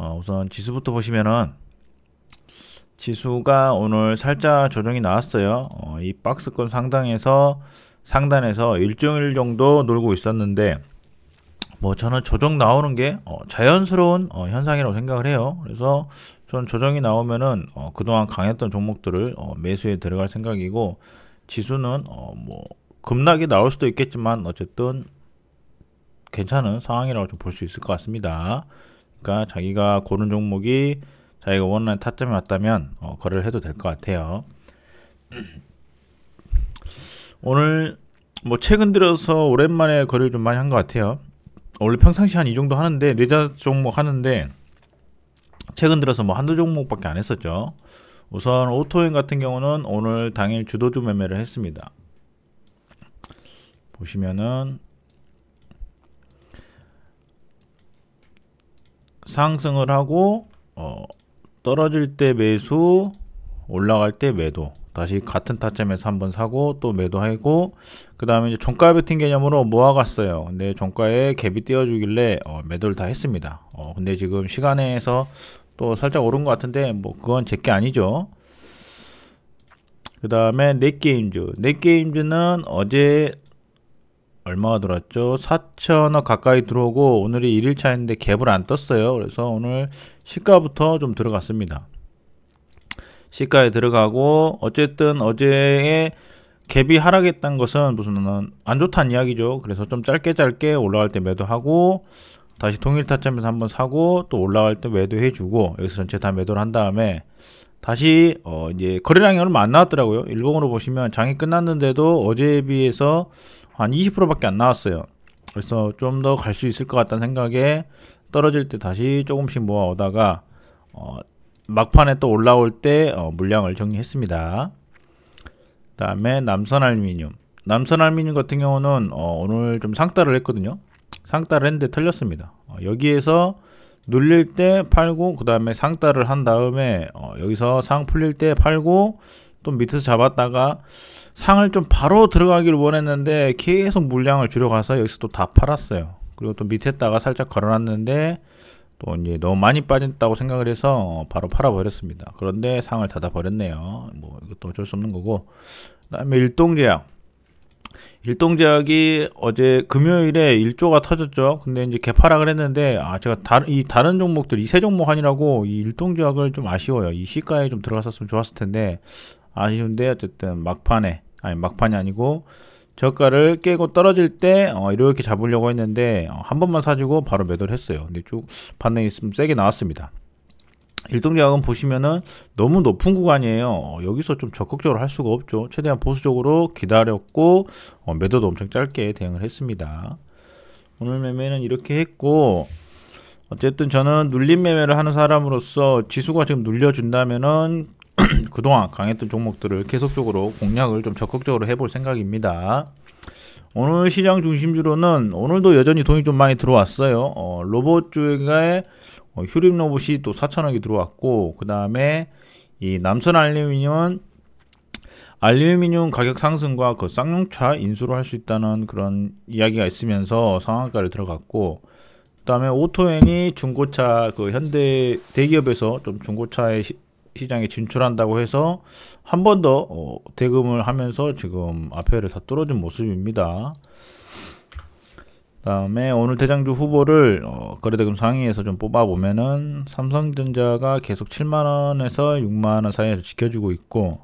어, 우선 지수부터 보시면은 지수가 오늘 살짝 조정이 나왔어요. 어, 이 박스권 상당에서 상단에서 일정일 정도 놀고 있었는데 뭐 저는 조정 나오는 게 어, 자연스러운 어, 현상이라고 생각을 해요. 그래서 전 조정이 나오면은 어, 그동안 강했던 종목들을 어, 매수에 들어갈 생각이고 지수는 어, 뭐 급락이 나올 수도 있겠지만 어쨌든 괜찮은 상황이라고 좀 볼 수 있을 것 같습니다. 그러니까 자기가 고른 종목이 자기가 원하는 타점에 왔다면 어, 거래를 해도 될 것 같아요. 오늘 뭐 최근 들어서 오랜만에 거래를 좀 많이 한 것 같아요. 원래 평상시 한 이 정도 하는데 내자 네 종목 하는데 최근 들어서 뭐 한두 종목밖에 안 했었죠. 우선 오토인 같은 경우는 오늘 당일 주도주 매매를 했습니다. 보시면은 상승을 하고 어, 떨어질 때 매수 올라갈 때 매도 다시 같은 타점에서 한 번 사고 또 매도하고 그 다음에 이제 종가 베팅 개념으로 모아갔어요 근데 종가에 갭이 띄워주길래 어, 매도를 다 했습니다 어, 근데 지금 시간에서 또 살짝 오른 것 같은데 뭐 그건 제게 아니죠 그 다음에 넷게임즈 넷게임즈는 어제 얼마가 들어왔죠? 4천억 가까이 들어오고 오늘이 1일차인데 갭을 안 떴어요. 그래서 오늘 시가부터 좀 들어갔습니다. 시가에 들어가고 어쨌든 어제의 갭이 하락했던 것은 무슨 안 좋다는 이야기죠. 그래서 좀 짧게 짧게 올라갈 때 매도하고 다시 동일 타점에서 한번 사고 또 올라갈 때 매도해주고 여기서 전체 다 매도를 한 다음에 다시 어 이제 거래량이 얼마 안 나왔더라고요. 일봉으로 보시면 장이 끝났는데도 어제에 비해서 한 20%밖에 안 나왔어요. 그래서 좀 더 갈 수 있을 것 같다는 생각에 떨어질 때 다시 조금씩 모아오다가 어, 막판에 또 올라올 때 어, 물량을 정리했습니다. 다음에 남선 알미늄. 루 남선 알미늄 루 같은 경우는 어, 오늘 좀 상따를 했거든요. 상따를 했는데 틀렸습니다 어, 여기에서 눌릴 때 팔고 그 다음에 상따를 한 다음에 어, 여기서 상 풀릴 때 팔고 또 밑에서 잡았다가 상을 좀 바로 들어가기를 원했는데 계속 물량을 줄여가서 여기서 또 다 팔았어요. 그리고 또 밑에다가 살짝 걸어놨는데 또 이제 너무 많이 빠진다고 생각을 해서 바로 팔아버렸습니다. 그런데 상을 닫아버렸네요. 뭐 이것도 어쩔 수 없는 거고 그 다음에 일동제약 일동제약이 어제 금요일에 일조가 터졌죠. 근데 이제 개파락을 했는데 아 제가 다른 이 다른 종목들 이 세 종목 아니라고 이 일동제약을 좀 아쉬워요. 이 시가에 좀 들어갔었으면 좋았을 텐데 아쉬운데 어쨌든 막판에 아니 막판이 아니고 저가를 깨고 떨어질 때 어, 이렇게 잡으려고 했는데 어, 한 번만 사주고 바로 매도를 했어요. 근데 쭉 반응이 있으면 세게 나왔습니다. 일동자은 보시면은 너무 높은 구간이에요. 어, 여기서 좀 적극적으로 할 수가 없죠. 최대한 보수적으로 기다렸고 어, 매도도 엄청 짧게 대응을 했습니다. 오늘 매매는 이렇게 했고 어쨌든 저는 눌림 매매를 하는 사람으로서 지수가 지금 눌려준다면은 그동안 강했던 종목들을 계속적으로 공략을 좀 적극적으로 해볼 생각입니다. 오늘 시장 중심주로는 오늘도 여전히 돈이 좀 많이 들어왔어요. 어, 로봇 쪽에 어, 휴림 로봇이 또 4천억이 들어왔고 그 다음에 이 남선 알루미늄 알루미늄 가격 상승과 그 쌍용차 인수를 할 수 있다는 그런 이야기가 있으면서 상한가를 들어갔고 그다음에 오토엔이 중고차 그 현대 대기업에서 좀 중고차의 시, 시장에 진출한다고 해서 한 번더 어, 대금을 하면서 지금 앞에를 다 뚫어준 모습입니다. 다음에 오늘 대장주 후보를 어, 거래대금 상위에서 좀 뽑아보면은 삼성전자가 계속 7만원에서 6만원 사이에서 지켜주고 있고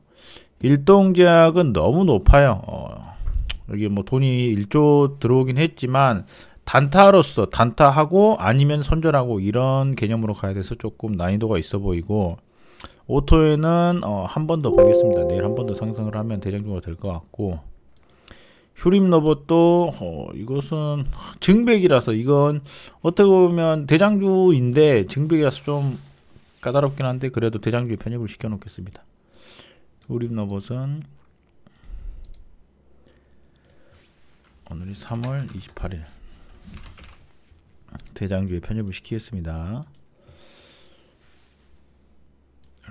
일동제약은 너무 높아요. 어, 여기 뭐 돈이 1조 들어오긴 했지만 단타로서 단타하고 아니면 손절하고 이런 개념으로 가야 돼서 조금 난이도가 있어 보이고 오토에는 어, 한 번 더 보겠습니다. 내일 한 번 더 상승을 하면 대장주가 될 것 같고 휴림 로봇도 어, 이것은 증백이라서 이건 어떻게 보면 대장주인데 증백이라서 좀 까다롭긴 한데 그래도 대장주에 편입을 시켜 놓겠습니다. 휴림 로봇은 오늘이 3월 28일 대장주에 편입을 시키겠습니다.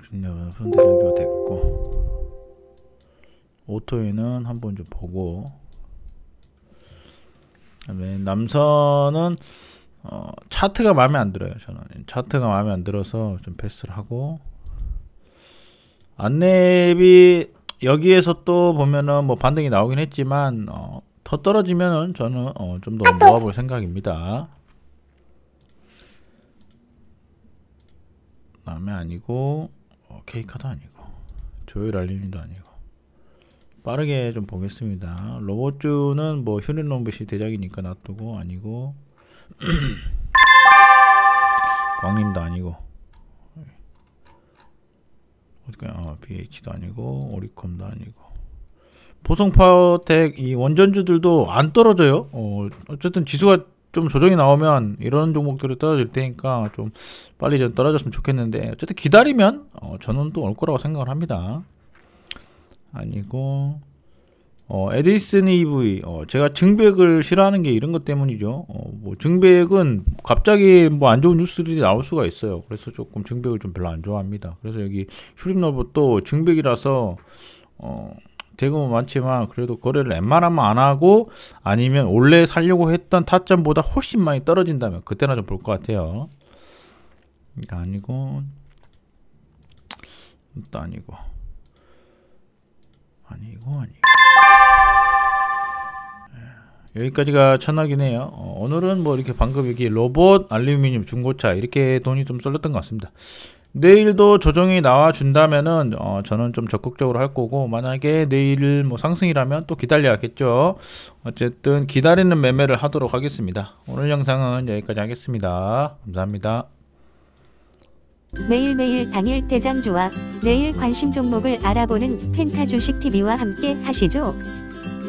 중력은 손대 정도 됐고 오토이는 한번 좀 보고 남선은 어, 차트가 마음에 안 들어요 저는 차트가 마음에 안 들어서 좀 패스를 하고 안내비 여기에서 또 보면은 뭐 반등이 나오긴 했지만 어, 더 떨어지면은 저는 어, 좀더 모아볼 생각입니다. 다음에 아니고 어, 케이카도 아니고 조율 알림도 아니고 빠르게 좀 보겠습니다 로봇주는 뭐 휴린 롱빗이 대작이니까 놔두고 아니고 광림도 아니고 어떻게 어, 아, BH도 아니고 오리콤도 아니고 보성파텍 이 원전주들도 안 떨어져요. 어, 어쨌든 지수가 좀 조정이 나오면 이런 종목들이 떨어질 테니까 좀 빨리 좀 떨어졌으면 좋겠는데 어쨌든 기다리면 어, 저는 또 올 거라고 생각을 합니다. 아니고 어, 에디슨 EV 어, 제가 증백을 싫어하는 게 이런 것 때문이죠. 어, 뭐 증백은 갑자기 뭐 안 좋은 뉴스들이 나올 수가 있어요. 그래서 조금 증백을 좀 별로 안 좋아합니다. 그래서 여기 휴림로봇또 증백이라서 어, 대금은 많지만 그래도 거래를 웬만하면 안 하고 아니면 원래 살려고 했던 타점보다 훨씬 많이 떨어진다면 그때나 좀 볼 것 같아요. 이거 아니고 또 아니고 아니고 아니고 예, 여기까지가 천학이네요. 어, 오늘은 뭐 이렇게 방금 여기 로봇, 알루미늄, 중고차 이렇게 돈이 좀 쏠렸던 것 같습니다. 내일도 조정이 나와준다면은 어, 저는 좀 적극적으로 할 거고 만약에 내일 뭐 상승이라면 또 기다려야겠죠 어쨌든 기다리는 매매를 하도록 하겠습니다 오늘 영상은 여기까지 하겠습니다 감사합니다 매일매일 당일 대장 조합 내일 관심 종목을 알아보는 펜타 주식TV와 함께 하시죠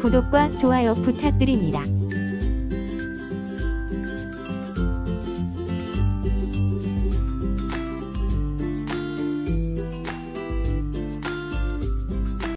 구독과 좋아요 부탁드립니다